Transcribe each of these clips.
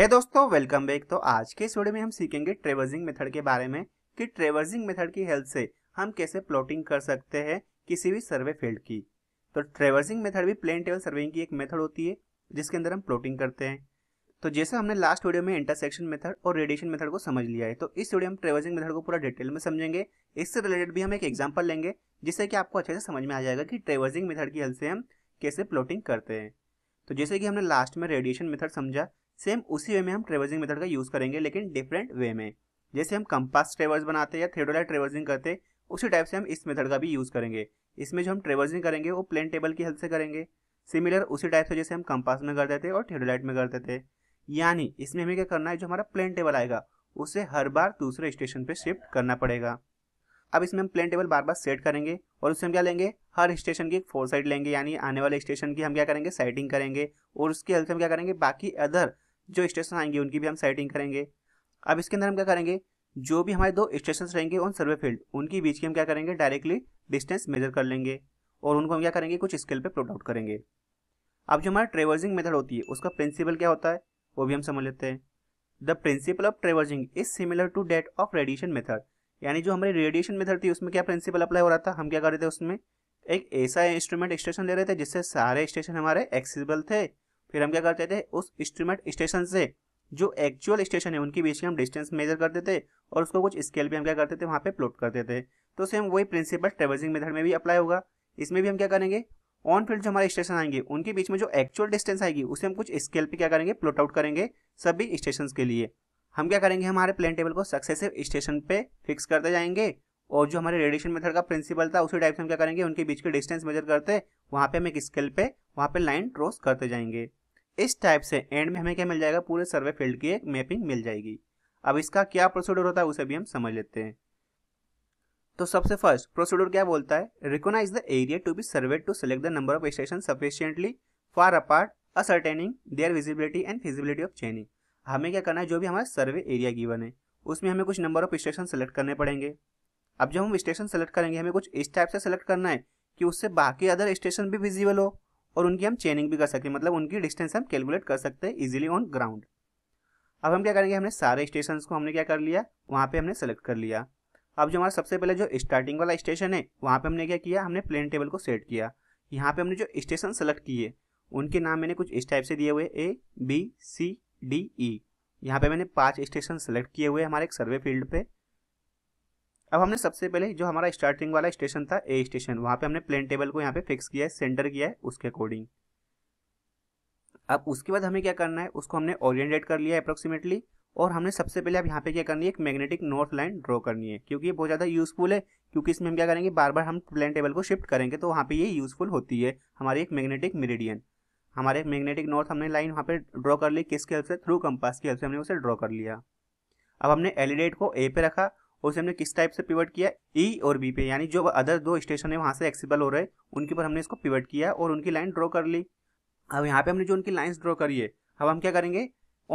है hey दोस्तों welcome back तो आज के इस वीडियो में हम सीखेंगे ट्रेवर्जिंग मेथड के बारे में कि ट्रेवर्जिंग मेथड की हेल्प से हम कैसे प्लॉटिंग कर सकते हैं किसी भी सर्वे फील्ड की तो ट्रेवर्जिंग मेथड भी प्लेन टेबल सर्वेइंग की एक मेथड होती है जिसके अंदर हम प्लॉटिंग करते हैं तो जैसे हमने लास्ट वीडियो में इंटरसेक्शन मेथड और रेडिएशन मेथड को समझ लिया है तो इस वीडियो हम ट्रेवर्जिंग मेथड को पूरा डिटेल में समझेंगे इससे रिलेटेड भी हम एक एग्जाम्पल लेंगे जिससे कि आपको अच्छे से समझ में आ जाएगा कि ट्रेवर्जिंग मेथड की हेल्प से हम कैसे प्लॉटिंग करते हैं तो जैसे कि हमने लास्ट में रेडिएशन मेथड समझा सेम उसी वे में हम ट्रेवर्सिंग मेथड का यूज़ करेंगे लेकिन डिफरेंट वे में जैसे हम कंपास ट्रेवर्स बनाते हैं या थेडोलाइट ट्रेवर्सिंग करते उसी टाइप से हम इस मेथड का भी यूज़ करेंगे इसमें जो हम ट्रेवर्सिंग करेंगे वो प्लेन टेबल की हेल्प से करेंगे सिमिलर उसी टाइप से जैसे हम कंपास में करते थे और थेडोलाइट में करते थे यानी इसमें हमें क्या करना है जो हमारा प्लेन टेबल आएगा उसे हर बार दूसरे स्टेशन पर शिफ्ट करना पड़ेगा अब इसमें हम प्लेन टेबल बार बार सेट करेंगे और उससे हम क्या लेंगे हर स्टेशन की एक फोर साइड लेंगे यानी आने वाले स्टेशन की हम क्या करेंगे साइटिंग करेंगे और उसकी हेल्प से हम क्या करेंगे बाकी अदर जो स्टेशन आएंगे उनकी भी हम साइटिंग करेंगे अब इसके अंदर हम क्या करेंगे जो भी हमारे दो स्टेशन रहेंगे ऑन सर्वे फील्ड उनके बीच की हम क्या करेंगे डायरेक्टली डिस्टेंस मेजर कर लेंगे और उनको हम क्या करेंगे कुछ स्केल पर प्लॉट आउट करेंगे अब जो हमारा ट्रेवर्जिंग मेथड होती है उसका प्रिंसिपल क्या होता है वो भी हम समझ लेते हैं the principle of traversing is similar to that of radiation method यानी जो हमारी रेडिएशन मेथड थी उसमें क्या प्रिंसिपल अप्लाई हो रहा था हम क्या कर रहे थे उसमें एक ऐसा इंस्ट्रूमेंट स्टेशन ले रहे थे जिससे सारे स्टेशन हमारे एक्सेसिबल थे फिर हम क्या करते थे उस इंस्ट्रूमेंट स्टेशन से जो एक्चुअल स्टेशन है उनके बीच में हम डिस्टेंस मेजर करते थे और उसको कुछ स्केल भी हम क्या करते थे वहाँ पे प्लॉट करते थे तो सेम वही प्रिंसिपल ट्रेवलिंग मेथड में भी अप्लाई होगा इसमें भी हम क्या करेंगे ऑन फील्ड जो हमारे स्टेशन आएंगे उनके बीच में जो एक्चुअल डिस्टेंस आएगी उसे हम कुछ स्केल पे क्या करेंगे प्लॉट आउट करेंगे सभी स्टेशन के लिए हम क्या करेंगे हमारे प्लेन टेबल को सक्सेसिव स्टेशन पे फिक्स करते जाएंगे और जो हमारे रेडिएशन मेथड का प्रिंसिपल था उसी टाइप से हम क्या करेंगे उनके बीच के डिस्टेंस मेजर करते वहाँ पे हम एक स्केल पे वहाँ पे लाइन क्रॉस करते जाएंगे इस टाइप से एंड में हमें क्या मिल जाएगा पूरे सर्वे फील्ड की एक मैपिंग मिल जाएगी अब इसका क्या प्रोसीडर होता है उसे भी हम समझ लेते हैं तो सबसे फर्स्ट प्रोसीडर क्या बोलता है recognise the area to be surveyed to select the number of station sufficiently far apart ascertaining their visibility and feasibility of chaining हमें क्या करना है जो भी हमारा सर्वे एरिया गिवन है उसमें हमें कुछ नंबर ऑफ स्टेशन सेलेक्ट करने पड़ेंगे अब जब हम स्टेशन सेलेक्ट करेंगे हमें कुछ इस टाइप से सेलेक्ट करना है कि उससे बाकी अदर स्टेशन भी विजिबल हो और उनकी हम चेनिंग भी कर सकते हैं मतलब उनकी डिस्टेंस हम कैलकुलेट कर सकते हैं इजीली ऑन ग्राउंड अब हम क्या करेंगे हमने सारे स्टेशन को हमने क्या कर लिया वहाँ पे हमने सेलेक्ट कर लिया अब जो हमारा सबसे पहले जो स्टार्टिंग वाला स्टेशन है वहाँ पे हमने क्या किया हमने प्लेन टेबल को सेट किया यहाँ पे हमने जो स्टेशन सेलेक्ट किए उनके नाम मैंने कुछ इस टाइप से दिए हुए ए बी सी डी ई यहाँ पे मैंने पांच स्टेशन सेलेक्ट किए हुए हमारे एक सर्वे फील्ड पे अब हमने सबसे पहले जो हमारा स्टार्टिंग वाला स्टेशन था ए स्टेशन वहां पे हमने प्लेन टेबल को यहाँ पे फिक्स किया है सेंटर किया है उसके अकॉर्डिंग अब उसके बाद हमें क्या करना है उसको हमने ओरिएंटेड कर लिया है अप्रोक्सीमेटली और हमने सबसे पहले अब यहाँ पे क्या करनी है एक मैग्नेटिक नॉर्थ लाइन ड्रॉ करनी है क्योंकि ये बहुत ज़्यादा यूजफुल है क्योंकि इसमें हम क्या करेंगे बार बार हम प्लेन टेबल को शिफ्ट करेंगे तो वहाँ पे ये यूजफुल होती है हमारी एक मैग्नेटिक मेरिडियन हमारे एक मैग्नेटिक नॉर्थ हमने लाइन वहाँ पे ड्रॉ कर ली किसके हेल्प से थ्रू कंपास की हेल्प से हमने उसे ड्रॉ कर लिया अब हमने एलिडेट को ए पे रखा उसे हमने किस टाइप से पिवट किया ई e और बी पे यानी जो अदर दो स्टेशन है वहाँ से एक्सीबल हो रहे उनके पर हमने इसको पिवट किया और उनकी लाइन ड्रॉ कर ली अब यहाँ पे हमने जो उनकी लाइन्स ड्रॉ करी है अब हम क्या करेंगे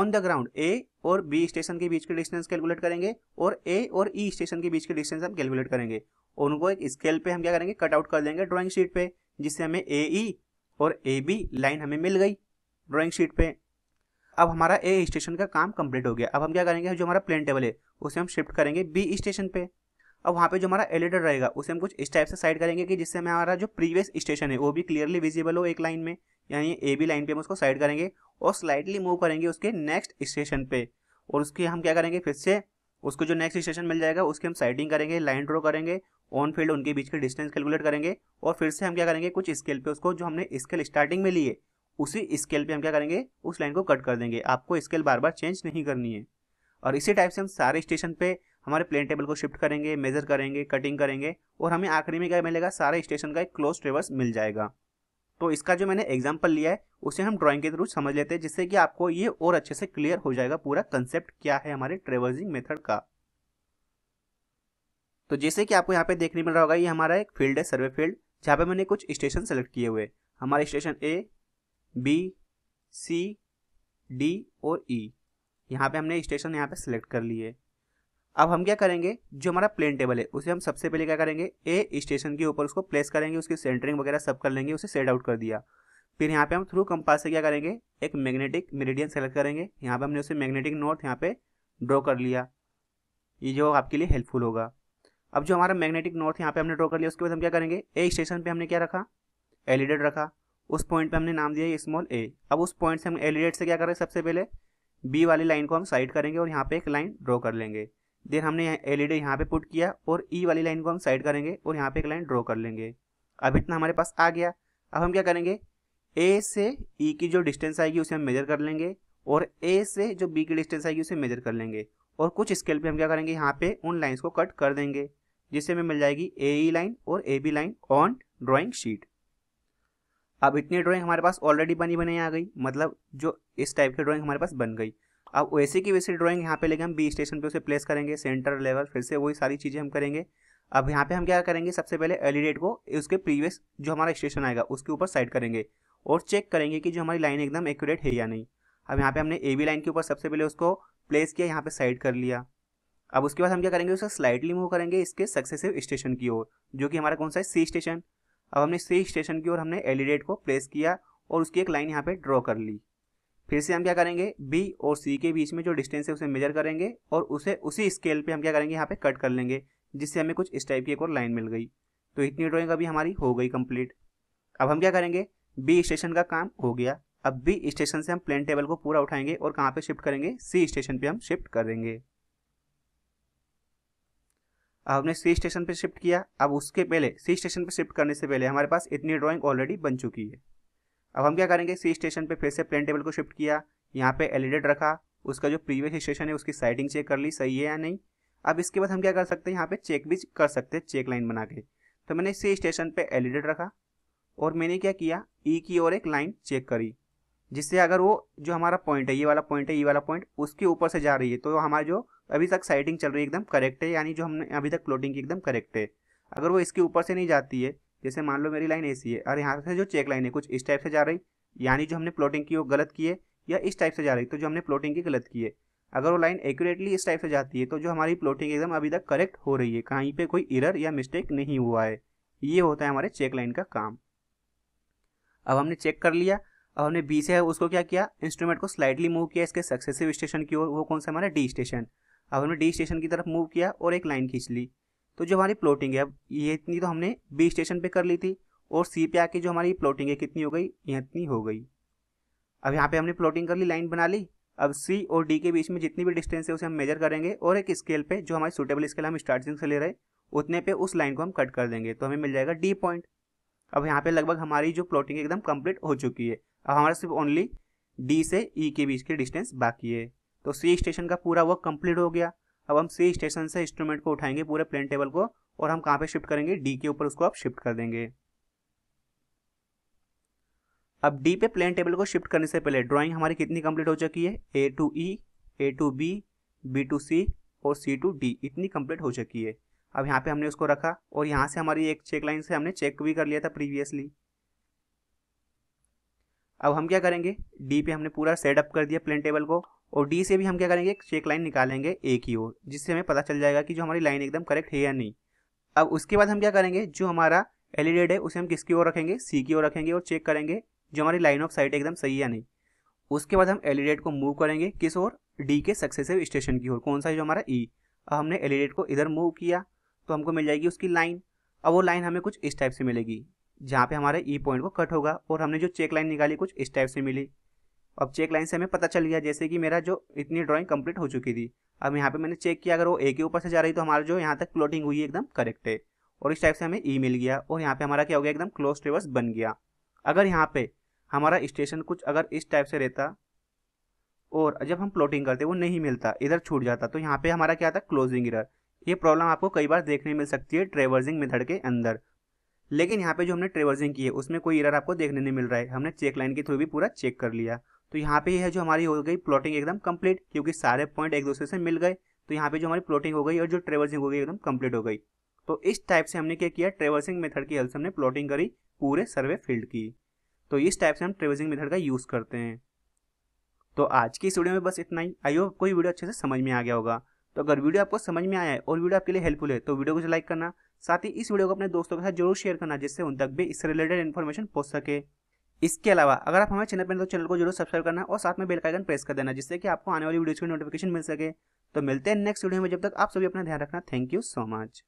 ऑन द ग्राउंड ए और बी स्टेशन के बीच के डिस्टेंस कैलकुलेट करेंगे और ए और ई e स्टेशन के बीच के डिस्टेंस हम कैलकुलेट करेंगे और उनको एक स्केल पे हम क्या करेंगे कटआउट कर देंगे ड्राइंग शीट पे जिससे हमें ए ई e और ए बी लाइन हमें मिल गई ड्राइंग शीट पे अब हमारा ए स्टेशन का काम कंप्लीट हो गया अब हम क्या करेंगे जो हमारा प्लेन टेबल है उसे हम शिफ्ट करेंगे बी स्टेशन पे अब वहाँ पे जो हमारा एलिडर रहेगा उसे हम कुछ इस टाइप से साइड करेंगे कि जिससे हमारा जो प्रीवियस स्टेशन है वो भी क्लियरली विजिबल हो एक लाइन में यानी ए बी लाइन पे हम उसको साइड करेंगे और स्लाइडली मूव करेंगे उसके नेक्स्ट स्टेशन पे और उसके हम क्या करेंगे फिर से उसको जो नेक्स्ट स्टेशन मिल जाएगा उसकी हम साइडिंग करेंगे लाइन ड्रॉ करेंगे ऑन फील्ड उनके बीच के डिस्टेंस कैलकुलेट करेंगे और फिर से हम क्या करेंगे कुछ स्केल पे उसको जो हमने स्केल स्टार्टिंग में लिए उसी स्केल पे हम क्या करेंगे उस लाइन को कट कर देंगे आपको स्केल बार बार चेंज नहीं करनी है और इसी टाइप से हम सारे स्टेशन पे हमारे प्लेन टेबल को शिफ्ट करेंगे मेजर करेंगे कटिंग करेंगे और हमें आखिरी में क्या मिलेगा सारे स्टेशन का एक क्लोज ट्रेवर्स मिल जाएगा तो इसका जो मैंने एग्जाम्पल लिया है उसे हम ड्रॉइंग के थ्रू समझ लेते हैं जिससे कि आपको ये और अच्छे से क्लियर हो जाएगा पूरा कंसेप्ट क्या है हमारे ट्रेवर्सिंग मेथड का तो जैसे कि आपको यहाँ पे देखने मिल रहा होगा ये हमारा एक फील्ड है सर्वे फील्ड जहाँ पे मैंने कुछ स्टेशन सेलेक्ट किए हुए हमारे station A B C D और ई e. यहाँ पे हमने स्टेशन यहाँ पे सिलेक्ट कर लिए अब हम क्या करेंगे जो हमारा प्लेन टेबल है उसे हम सबसे पहले क्या करेंगे ए स्टेशन के ऊपर उसको प्लेस करेंगे उसकी सेंटरिंग वगैरह सब कर लेंगे उसे सेट आउट कर दिया फिर यहाँ पे हम थ्रू कंपास से क्या करेंगे एक मैग्नेटिक मेरेडियन सेलेक्ट करेंगे यहाँ पे हमने उसे मैग्नेटिक नॉर्थ यहाँ पे ड्रॉ कर लिया ये जो आपके लिए हेल्पफुल होगा अब जो हमारा मैग्नेटिक नॉर्थ यहाँ पे हमने ड्रॉ कर लिया उसके बाद हम क्या करेंगे ए स्टेशन पे हमने क्या रखा एलईडेड e रखा उस पॉइंट पे हमने नाम दिया है स्मॉल ए अब उस पॉइंट से हम एलिडेट से क्या करें सबसे पहले बी वाली लाइन को हम साइड करेंगे और यहाँ पे एक लाइन ड्रॉ कर लेंगे देन हमने एलईडी यहाँ पे पुट किया और ई e वाली लाइन को हम साइड करेंगे और यहाँ पे एक लाइन ड्रॉ कर लेंगे अब इतना हमारे पास आ गया अब हम क्या करेंगे ए से ई e की जो डिस्टेंस आएगी उसे हम मेजर कर लेंगे और ए से जो बी की डिस्टेंस आएगी उसे मेजर कर लेंगे और कुछ स्केल पे हम क्या करेंगे यहाँ पे उन लाइन्स को कट कर देंगे जिससे हमें मिल जाएगी ए ई लाइन और A B line on drawing sheet अब इतनी ड्राइंग हमारे पास ऑलरेडी बनी बनी आ गई मतलब जो इस टाइप की ड्राइंग हमारे पास बन गई अब वैसे की वैसे ड्राइंग यहाँ पे लेके हम बी स्टेशन पे उसे प्लेस करेंगे सेंटर लेवल फिर से वही सारी चीज़ें हम करेंगे अब यहाँ पे हम क्या करेंगे सबसे पहले एलिडेट को उसके प्रीवियस जो हमारा स्टेशन आएगा उसके ऊपर साइड करेंगे और चेक करेंगे कि जो हमारी लाइन एकदम एक्यूरेट है या नहीं अब यहाँ पे हमने ए बी लाइन के ऊपर सबसे पहले उसको प्लेस किया यहाँ पे साइड कर लिया अब उसके बाद हम क्या करेंगे उसे स्लाइडली मूव करेंगे इसके सक्सेसिव स्टेशन की ओर जो कि हमारा कौन सा है सी स्टेशन अब हमने सी स्टेशन की ओर हमने एलिडेट e को प्लेस किया और उसकी एक लाइन यहाँ पे ड्रॉ कर ली फिर से हम क्या करेंगे बी और सी के बीच में जो डिस्टेंस है उसे मेजर करेंगे और उसे उसी स्केल पे हम क्या करेंगे यहाँ पे कट कर लेंगे जिससे हमें कुछ इस टाइप की एक और लाइन मिल गई तो इतनी ड्रॉइंग अभी हमारी हो गई कम्प्लीट अब हम क्या करेंगे बी स्टेशन का काम हो गया अब बी स्टेशन से हम प्लेन टेबल को पूरा उठाएंगे और कहाँ पर शिफ्ट करेंगे सी स्टेशन पर हम शिफ्ट करेंगे अब हमने सी स्टेशन पे शिफ्ट किया अब उसके पहले सी स्टेशन पे शिफ्ट करने से पहले हमारे पास इतनी ड्राइंग ऑलरेडी बन चुकी है अब हम क्या करेंगे सी स्टेशन पे फिर से प्लेन टेबल को शिफ्ट किया यहाँ पे एलिडेड रखा उसका जो प्रीवियस स्टेशन है उसकी साइडिंग चेक कर ली सही है या नहीं अब इसके बाद हम क्या कर सकते हैं यहाँ पे चेक भी कर सकते हैं चेक लाइन बना के तो मैंने सी स्टेशन पर एलिडेड रखा और मैंने क्या किया ई e की ओर एक लाइन चेक करी जिससे अगर वो जो हमारा पॉइंट है ये वाला पॉइंट है ये वाला पॉइंट उसके ऊपर से जा रही है तो हमारा जो अभी तक साइडिंग चल रही है एकदम करेक्ट है यानी जो हमने अभी तक प्लॉटिंग की एकदम करेक्ट है अगर वो इसके ऊपर से नहीं जाती है जैसे मान लो मेरी लाइन ऐसी है और यहाँ से जो चेक लाइन है कुछ इस टाइप से जा रही यानी जो हमने प्लॉटिंग की वो गलत की है या इस टाइप से जा रही तो जो हमने प्लॉटिंग की गलत की है अगर वो लाइन एक्यूरेटली इस टाइप से जाती है तो जो हमारी प्लॉटिंग एकदम अभी तक करेक्ट हो रही है कहीं पे कोई इरर या मिस्टेक नहीं हुआ है ये होता है हमारे चेक लाइन का काम अब हमने चेक कर लिया अब हमने बी से उसको क्या किया इंस्ट्रूमेंट को स्लाइडली मूव किया इसके सक्सेसिव स्टेशन की ओर वो कौन सा हमारा डी स्टेशन अब हमने डी स्टेशन की तरफ मूव किया और एक लाइन खींच ली तो जो हमारी प्लॉटिंग है अब ये इतनी तो हमने बी स्टेशन पे कर ली थी और सी पे आके जो हमारी प्लॉटिंग है कितनी हो गई इतनी हो गई अब यहाँ पे हमने प्लॉटिंग कर ली लाइन बना ली अब सी और डी के बीच में जितनी भी डिस्टेंस है उसे हम मेजर करेंगे और एक स्केल पे जो हमारी सुटेबल स्केल हम स्टार्टिंग से ले रहे उतने पे उस लाइन को हम कट कर देंगे तो हमें मिल जाएगा डी पॉइंट अब यहाँ पे लगभग हमारी जो प्लॉटिंग एकदम कम्प्लीट हो चुकी है अब हमारा सिर्फ ओनली डी से ई e के बीच के डिस्टेंस बाकी है तो सी स्टेशन का पूरा वर्क कंप्लीट हो गया अब हम सी स्टेशन से इंस्ट्रूमेंट को उठाएंगे पूरे प्लेन टेबल को और हम कहाँ पे शिफ्ट करेंगे डी के ऊपर उसको आप शिफ्ट कर देंगे अब डी पे प्लेन टेबल को शिफ्ट करने से पहले ड्राइंग हमारी कितनी कंप्लीट हो चुकी है A to E A to B B to C और सी टू डी इतनी कंप्लीट हो चुकी है अब यहाँ पे हमने उसको रखा और यहाँ से हमारी एक चेक लाइन से हमने चेक भी कर लिया था प्रीवियसली अब हम क्या करेंगे डी पे हमने पूरा सेटअप कर दिया प्लेन टेबल को और डी से भी हम क्या करेंगे एक चेक लाइन निकालेंगे ए की ओर जिससे हमें पता चल जाएगा कि जो हमारी लाइन एकदम करेक्ट है या नहीं अब उसके बाद हम क्या करेंगे जो हमारा एलिडेड e है उसे हम किसकी ओर रखेंगे सी की ओर रखेंगे और चेक करेंगे जो हमारी लाइन ऑफ साइट एकदम सही या नहीं उसके बाद हम एलिडेट e को मूव करेंगे किस ओर डी के सक्सेसिव स्टेशन की ओर कौन सा जो हमारा ई e. अब हमने एलिडेट e को इधर मूव किया तो हमको मिल जाएगी उसकी लाइन अब वो लाइन हमें कुछ इस टाइप से मिलेगी जहाँ पे हमारे ई e पॉइंट को कट होगा और हमने जो चेक लाइन निकाली कुछ इस टाइप से मिली अब चेक लाइन से हमें पता चल गया जैसे कि मेरा जो इतनी ड्राइंग कंप्लीट हो चुकी थी अब यहाँ पे मैंने चेक किया अगर वो ए के ऊपर से जा रही तो हमारा जो यहाँ तक प्लॉटिंग हुई एकदम करेक्ट है और इस टाइप से हमें ई e मिल गया और यहाँ पे हमारा क्या हो गया एकदम क्लोज ट्रेवर्स बन गया अगर यहाँ पे हमारा स्टेशन कुछ अगर इस टाइप से रहता और जब हम प्लॉटिंग करते वो नहीं मिलता इधर छूट जाता तो यहाँ पे हमारा क्या था क्लोजिंग इरर ये प्रॉब्लम आपको कई बार देखने मिल सकती है ट्रेवर्जिंग मेथड के अंदर लेकिन यहाँ पे जो हमने ट्रेवर्जिंग की है उसमें कोई इरर आपको देखने नहीं मिल रहा है हमने चेक लाइन के थ्रू भी पूरा चेक कर लिया तो यहाँ पे है जो हमारी हो गई प्लॉटिंग एकदम कंप्लीट क्योंकि सारे पॉइंट एक दूसरे से मिल गए तो यहाँ पे जो हमारी प्लॉटिंग हो गई और जो ट्रेवर्सिंग हो गई एकदम कंप्लीट हो गई तो इस टाइप से हमने क्या किया ट्रेवर्सिंग मेथड की हेल्प से हमने प्लॉटिंग करी पूरे सर्वे फील्ड की तो इस टाइप से हम ट्रेवलिंग मेथड का यूज़ करते हैं तो आज की इस वीडियो में बस इतना ही आई होप कोई वीडियो अच्छे से समझ में आ गया होगा तो अगर वीडियो आपको समझ में आया है और वीडियो आपके लिए हेल्पफुल है तो वीडियो को लाइक करना साथ ही इस वीडियो को अपने दोस्तों के साथ जरूर शेयर करना जिससे उन तक भी इससे रिलेटेड इन्फॉर्मेशन पहुंच सके इसके अलावा अगर आप हमारे चैनल पर तो चैनल को जरूर सब्सक्राइब करना और साथ में बेल का आइकन प्रेस कर देना जिससे कि आपको आने वाली वीडियोस की नोटिफिकेशन मिल सके तो मिलते हैं नेक्स्ट वीडियो में जब तक आप सभी अपना ध्यान रखना थैंक यू सो मच